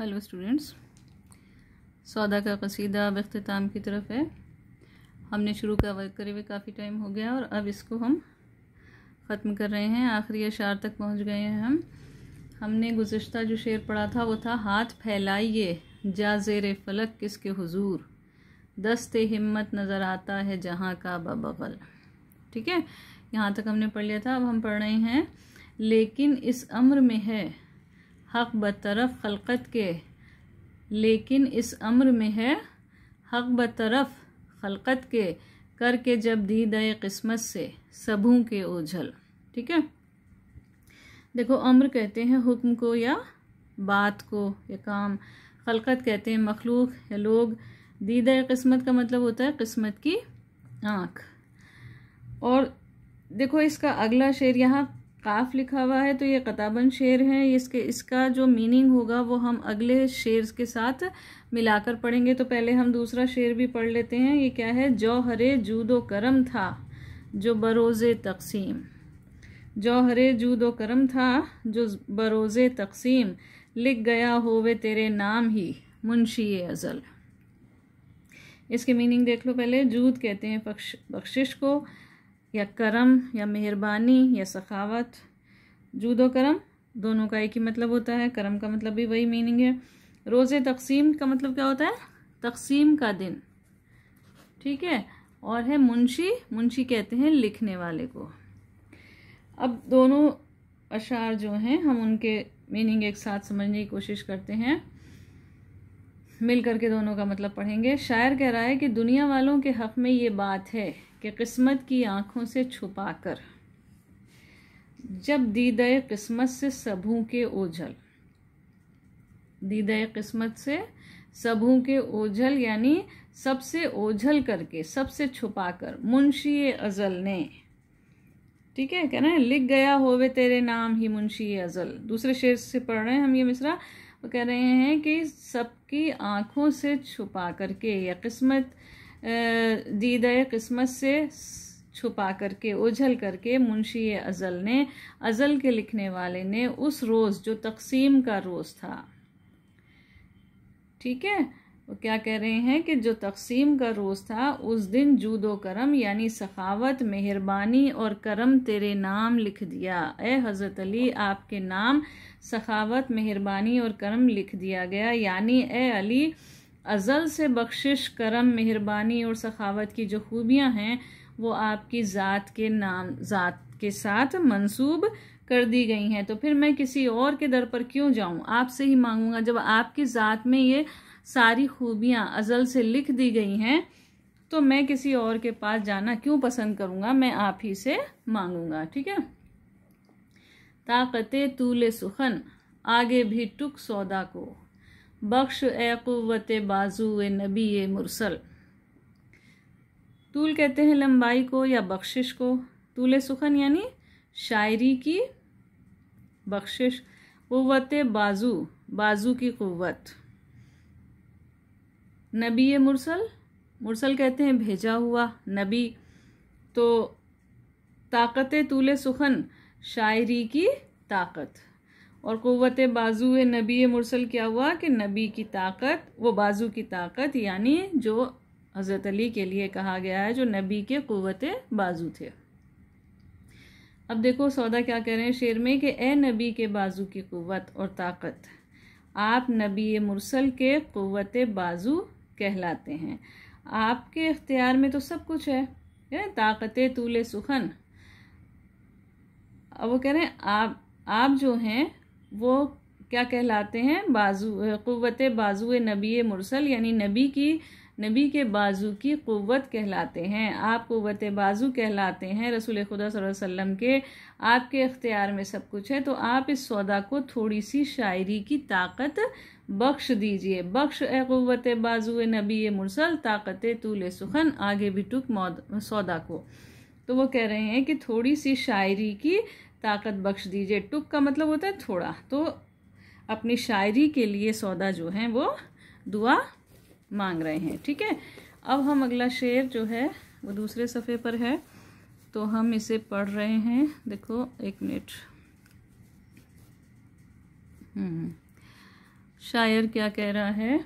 Hello students सौदा का कसीदा अब अख्ताम की तरफ है हमने शुरू का वर्क करे हुए काफ़ी टाइम हो गया और अब इसको हम ख़त्म कर रहे हैं आखिरी अशार तक पहुंच गए हैं हम हमने गुज्त जो शेर पढ़ा था वो था हाथ फैलाइए जा जेर फलक किसके हुजूर दस्त हिम्मत नज़र आता है जहाँ का बबल ठीक है यहाँ तक हमने पढ़ लिया था अब हम पढ़ रहे हैं लेकिन इस अम्र में है हक बतरफ खलकत के लेकिन इस अम्र में है हक बतरफ खलकत के करके जब दीदाए किस्मत से सबों के ओझल ठीक है देखो अम्र कहते हैं हुक्म को या बात को या काम खलकत कहते हैं मखलूक या लोग दीदा किस्मत का मतलब होता है किस्मत की आँख और देखो इसका अगला शेर यहाँ काफ लिखा हुआ है तो ये कताबन शेर है इसके इसका जो मीनिंग होगा वो हम अगले शेर के साथ मिलाकर पढ़ेंगे तो पहले हम दूसरा शेर भी पढ़ लेते हैं ये क्या है जौहरे जूदो करम था जो बरोजे तकसीम जौहरे जूदो करम था जो बरोज़ तकसीम लिख गया होवे तेरे नाम ही मुंशी अज़ल इसके मीनिंग देख लो पहले जूद कहते हैं बख्शिश को या करम या मेहरबानी या सखावत जूद करम दोनों का एक ही मतलब होता है करम का मतलब भी वही मीनिंग है रोज़ तकसीम का मतलब क्या होता है तकसीम का दिन ठीक है और है मुंशी मुंशी कहते हैं लिखने वाले को अब दोनों अशार जो हैं हम उनके मीनिंग एक साथ समझने की कोशिश करते हैं मिल करके दोनों का मतलब पढ़ेंगे शायर कह रहा है कि दुनिया वालों के हक़ में ये बात है कि किस्मत की आंखों से छुपाकर जब दीदय किस्मत से सबू के ओझल दीदय किस्मत से सबू के ओझल यानी सबसे ओझल करके सबसे छुपाकर मुंशी अजल ने ठीक है कह रहे हैं लिख गया होवे तेरे नाम ही मुंशी अजल दूसरे शेर से पढ़ रहे हैं हम ये मिसरा वो कह रहे हैं कि सबकी आंखों से छुपा करके या किस्मत दीदय किस्मत से छुपा करके ओझल करके मुंशी अज़ल ने अज़ल के लिखने वाले ने उस रोज़ जो तकसीम का रोज़ था ठीक है वो क्या कह रहे हैं कि जो तकसीम का रोज़ था उस दिन जूदो करम यानी सखावत मेहरबानी और करम तेरे नाम लिख दिया ए हज़रत अली आपके नाम सखावत मेहरबानी और करम लिख दिया गया यानी ए अली अज़ल से बख्शिश करम मेहरबानी और सखावत की जो खूबियाँ हैं वो आपकी ज़ात के नाम ज़ात के साथ मंसूब कर दी गई हैं तो फिर मैं किसी और के दर पर क्यों जाऊँ आपसे ही मांगूंगा जब आपकी ज़ात में ये सारी खूबियाँ अज़ल से लिख दी गई हैं तो मैं किसी और के पास जाना क्यों पसंद करूँगा मैं आप ही से मांगूंगा ठीक है ताकत तूल सुखन आगे भी टुक सौदा को बख्श एक्वत क़वत बाजू नबी मुरसल तूल कहते हैं लंबाई को या बख्शिश को तूल सुखन यानी शायरी की बख्शिश क़वत बाजू बाजू की क़वत नबी मुरसल मुरसल कहते हैं भेजा हुआ नबी तो ताकत तूल सुखन शायरी की ताकत और क़वत बाजू नबी मुरसल क्या हुआ कि नबी की ताकत वो बाजू की ताकत यानी जो हज़रत अली के लिए कहा गया है जो नबी के क़वत बाजू थे अब देखो सौदा क्या कह रहे हैं शेर में कि ए नबी के बाजू की क़वत और ताकत आप नबी मुरसल के क़वत बाजू कहलाते हैं आपके अख्तियार में तो सब कुछ है ताकत तूल सुखन अब वो कह रहे हैं आप आप जो हैं वो क्या कहलाते हैं बाजू क़वत बाजू नबी मुरसल यानी नबी की नबी के बाजू की क़वत कहलाते हैं आप क़वत बाजू कहलाते हैं रसूल खुदा वसल्लम के आपके अख्तियार में सब कुछ है तो आप इस सौदा को थोड़ी सी शायरी की ताकत बख्श दीजिए बख्श एवत बाजू नबी मुरसल ताकत तूल सुखन आगे भी टुक मौद सौदा को तो वो कह रहे हैं कि थोड़ी सी शायरी की ताकत बख्श दीजिए टुक का मतलब होता है थोड़ा तो अपनी शायरी के लिए सौदा जो है वो दुआ मांग रहे हैं ठीक है अब हम अगला शेर जो है वो दूसरे सफ़े पर है तो हम इसे पढ़ रहे हैं देखो एक मिनट हम्म। शायर क्या कह रहा है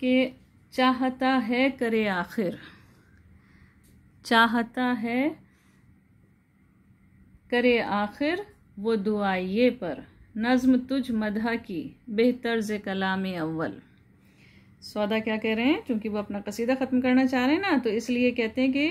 कि चाहता है करे आखिर चाहता है करे आखिर वो दुआइये पर नज़म तुझ मदह की बेहतर ज़ कलाम अव्वल सौदा क्या कह रहे हैं क्योंकि वो अपना कसीदा ख़त्म करना चाह रहे हैं ना तो इसलिए कहते हैं कि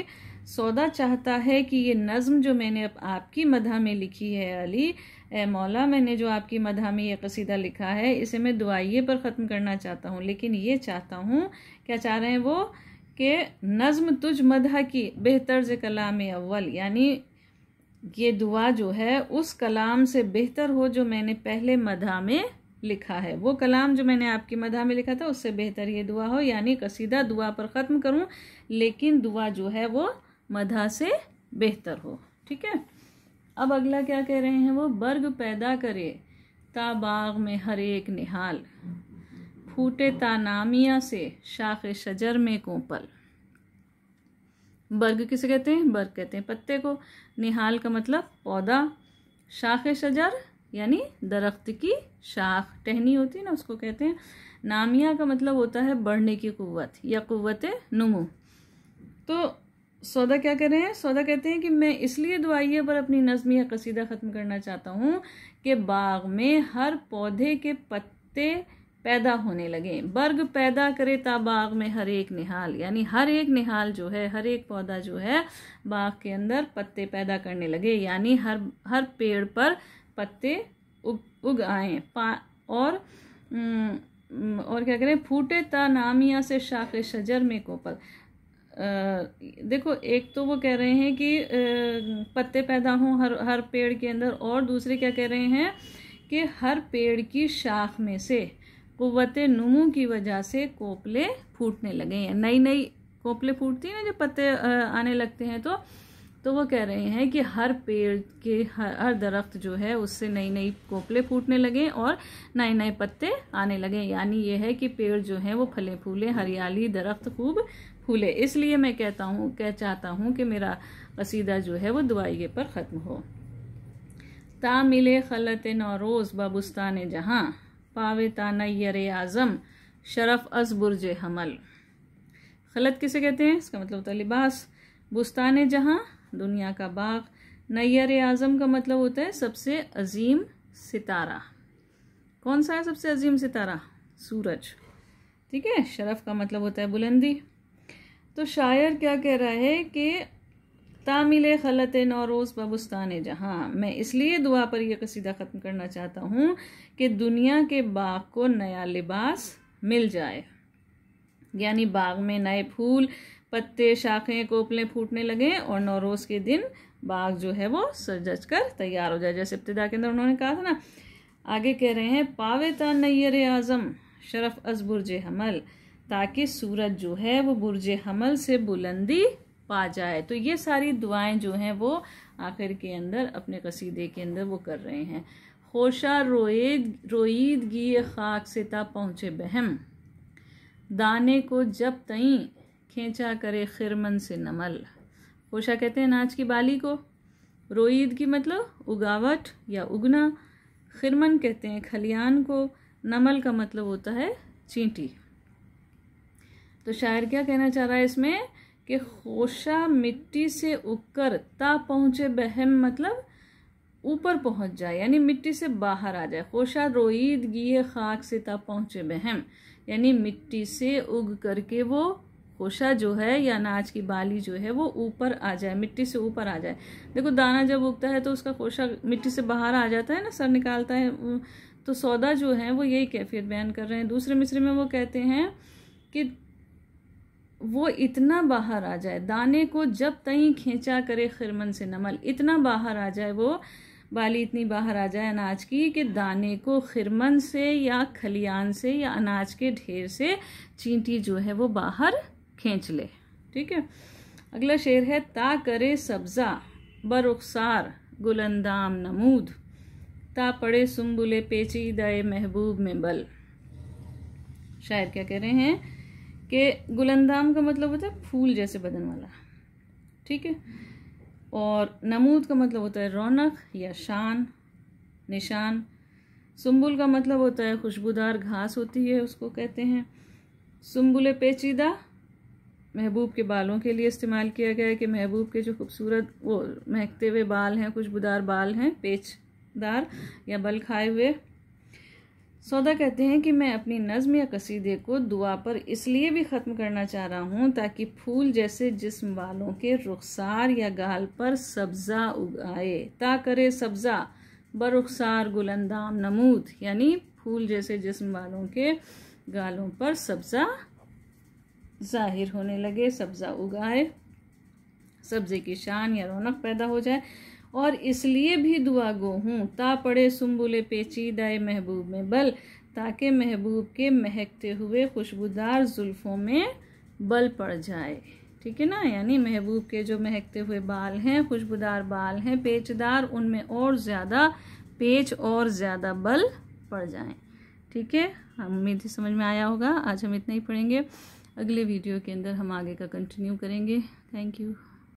सौदा चाहता है कि ये नज़म जो मैंने अब आपकी मदह में लिखी है अली ए मौला मैंने जो आपकी मदह में ये कसीदा लिखा है इसे मैं दुआइये पर ख़त्म करना चाहता हूँ लेकिन ये चाहता हूँ क्या चाह रहे हैं वो कि नज़म तुझ मदह की बेहतर ज़ कलाम अव्वल यानी ये दुआ जो है उस कलाम से बेहतर हो जो मैंने पहले मधा में लिखा है वो कलाम जो मैंने आपकी मधा में लिखा था उससे बेहतर ये दुआ हो यानी कसीदा दुआ पर ख़त्म करूं लेकिन दुआ जो है वो मधा से बेहतर हो ठीक है अब अगला क्या कह रहे हैं वो बर्ग पैदा करे ता बाग में हर एक निहाल फूटे तानामिया से शाख शजर में कोपल बर्ग किसे कहते हैं बर्ग कहते हैं पत्ते को निहाल का मतलब पौधा शाख शजर यानी दरख्त की शाख टहनी होती है ना उसको कहते हैं नामिया का मतलब होता है बढ़ने की कुत या कुत नुमो तो सौदा क्या कह रहे हैं सौदा कहते हैं कि मैं इसलिए दुआइए पर अपनी नज़म या कसीदा ख़त्म करना चाहता हूँ कि बाग में हर पौधे के पत्ते पैदा होने लगे बर्ग पैदा करे ता बाग में हर एक निहाल यानी हर एक निहाल जो है हर एक पौधा जो है बाग के अंदर पत्ते पैदा करने लगे यानी हर हर पेड़ पर पत्ते उग उग आए और और क्या करें फूटे ता नामिया से शाख शजर में कोपल आ, देखो एक तो वो कह रहे हैं कि आ, पत्ते पैदा हों हर हर पेड़ के अंदर और दूसरे क्या कह रहे हैं कि हर पेड़ की शाख में से कुत नुमू की वजह से कोपले फूटने लगे हैं नई नई कोपले फूटती हैं ना जब पत्ते आने लगते हैं तो तो वो कह रहे हैं कि हर पेड़ के हर, हर दरख्त जो है उससे नई नई कोपले फूटने लगे और नए नए पत्ते आने लगे यानी ये है कि पेड़ जो है वो फले फूले हरियाली दरख्त खूब फूले इसलिए मैं कहता हूँ कह चाहता हूँ कि मेरा कसीदा जो है वो दुआइये पर ख़त्म हो ता मिले खलत नौरोज़ बबुस्तान जहाँ पावे यर आज़म शरफ अस बुरज हमल खलत किसे कहते हैं इसका मतलब होता है लिबास बुस्तान जहाँ दुनिया का बाग नैर आज़म का मतलब होता है सबसे अजीम सितारा कौन सा है सबसे अजीम सितारा सूरज ठीक है शरफ का मतलब होता है बुलंदी तो शायर क्या कह रहा है कि तामिल खलत नौरोज़ बबुस्तान जहाँ मैं इसलिए दुआ पर यह कसीदा ख़त्म करना चाहता हूँ कि दुनिया के बाग को नया लिबास मिल जाए यानी बाग में नए फूल पत्ते शाखें कोपलें फूटने लगें और नौरोज़ के दिन बाग जो है वो सजज कर तैयार हो जाए जैसे इब्तदा के अंदर उन्होंने कहा था ना आगे कह रहे हैं पावेता नैर आज़म शरफ़ अज बुरज हमल ताकि सूरज जो है वो बुरज हमल से बुलंदी पा जाए तो ये सारी दुआएं जो हैं वो आखिर के अंदर अपने कसीदे के अंदर वो कर रहे हैं होशा रोईद रोईदगी खाक से ता पहुँचे बहम दाने को जब तई खींचा करे खिरमन से नमल होशा कहते हैं नाच की बाली को रोईद की मतलब उगावट या उगना खिरमन कहते हैं खलियान को नमल का मतलब होता है चींटी तो शायर क्या कहना चाह रहा है इसमें कि खोशा मिट्टी से उगकर ता पहुँचे बहम मतलब ऊपर पहुँच जाए यानी मिट्टी से बाहर आ जाए खोशा रोईद गिए खाक से ता पहुँचे बहम यानी मिट्टी से उग करके वो खोशा जो है या अनाज की बाली जो है वो ऊपर आ जाए मिट्टी से ऊपर आ जाए देखो दाना जब उगता है तो उसका खोशा मिट्टी से बाहर आ जाता है ना सर निकालता है तो सौदा जो है वो यही कैफियत बयान कर रहे हैं दूसरे मिसरे में वो कहते हैं कि वो इतना बाहर आ जाए दाने को जब तई खींचा करे खिरमन से नमल इतना बाहर आ जाए वो बाली इतनी बाहर आ जाए अनाज की कि दाने को खिरमन से या खलियान से या अनाज के ढेर से चींटी जो है वो बाहर खींच ले ठीक है अगला शेर है ता करे सब्ज़ा बरुखसार गुलंदाम नमूद ता पड़े सुम्बुले पेचीदाए महबूब में बल शायर क्या कह रहे हैं कि गुलंदाम का मतलब होता है फूल जैसे बदन वाला ठीक है और नमूद का मतलब होता है रौनक या शान निशान सुम्बुल का मतलब होता है खुशबूदार घास होती है उसको कहते हैं सुम्बुल पेचीदा महबूब के बालों के लिए इस्तेमाल किया गया है कि महबूब के जो खूबसूरत वो महकते हुए बाल हैं खुशबूदार बाल हैं पेचदार या बल खाए हुए सौदा कहते हैं कि मैं अपनी नज़म या कसीदे को दुआ पर इसलिए भी ख़त्म करना चाह रहा हूँ ताकि फूल जैसे जिस्म वालों के रुखसार या गाल पर सब्ज़ा उगाए ता करे सब्ज़ा बरुखसार गुलंदाम नमूद यानी फूल जैसे जिस्म वालों के गालों पर सब्ज़ा जाहिर होने लगे सब्ज़ा उगाए सब्ज़े की शान या रौनक पैदा हो जाए और इसलिए भी दुआ गो हूँ ता पड़े सुम्बुल पेचीदाए महबूब में बल ताकि महबूब के महकते हुए खुशबूदार जुल्फ़ों में बल पड़ जाए ठीक है ना यानी महबूब के जो महकते हुए बाल हैं खुशबूदार बाल हैं पेचदार उनमें और ज़्यादा पेच और ज़्यादा बल पड़ जाए ठीक है उम्मीद ही समझ में आया होगा आज हम इतना ही पढ़ेंगे अगले वीडियो के अंदर हम आगे का कंटिन्यू करेंगे थैंक यू